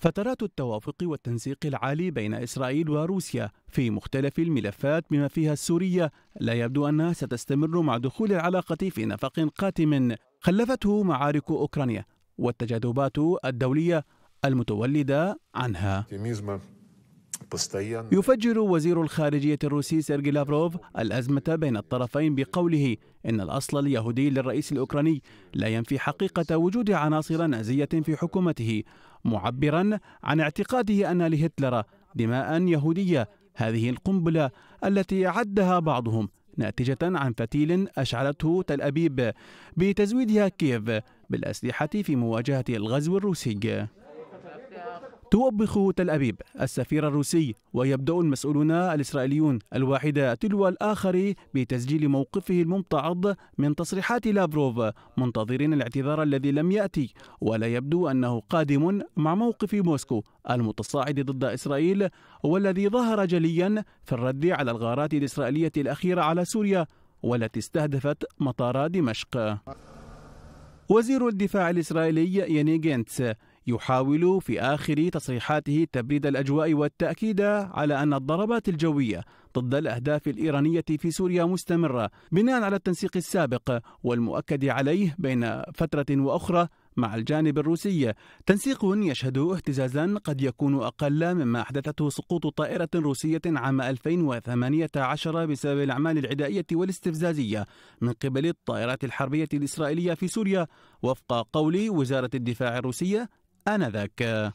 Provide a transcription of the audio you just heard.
فترات التوافق والتنسيق العالي بين إسرائيل وروسيا في مختلف الملفات بما فيها السورية لا يبدو أنها ستستمر مع دخول العلاقة في نفق قاتم خلفته معارك أوكرانيا والتجاذبات الدولية المتولدة عنها يفجر وزير الخارجية الروسي سيرجي لافروف الأزمة بين الطرفين بقوله إن الأصل اليهودي للرئيس الأوكراني لا ينفي حقيقة وجود عناصر نازية في حكومته معبرا عن اعتقاده أن لهتلر دماء يهودية هذه القنبلة التي عدها بعضهم ناتجة عن فتيل أشعلته تل أبيب بتزويدها كييف بالأسلحة في مواجهة الغزو الروسي توبخ تل أبيب السفير الروسي ويبدأ المسؤولون الإسرائيليون الواحد تلو الآخر بتسجيل موقفه الممتعض من تصريحات لافروف منتظرين الاعتذار الذي لم يأتي ولا يبدو أنه قادم مع موقف موسكو المتصاعد ضد إسرائيل والذي ظهر جليا في الرد على الغارات الإسرائيلية الأخيرة على سوريا والتي استهدفت مطار دمشق وزير الدفاع الإسرائيلي يني جينتس يحاول في آخر تصريحاته تبريد الأجواء والتأكيد على أن الضربات الجوية ضد الأهداف الإيرانية في سوريا مستمرة بناء على التنسيق السابق والمؤكد عليه بين فترة وأخرى مع الجانب الروسي تنسيق يشهد اهتزازا قد يكون أقل مما أحدثته سقوط طائرة روسية عام 2018 بسبب الأعمال العدائية والاستفزازية من قبل الطائرات الحربية الإسرائيلية في سوريا وفق قول وزارة الدفاع الروسية آنذاك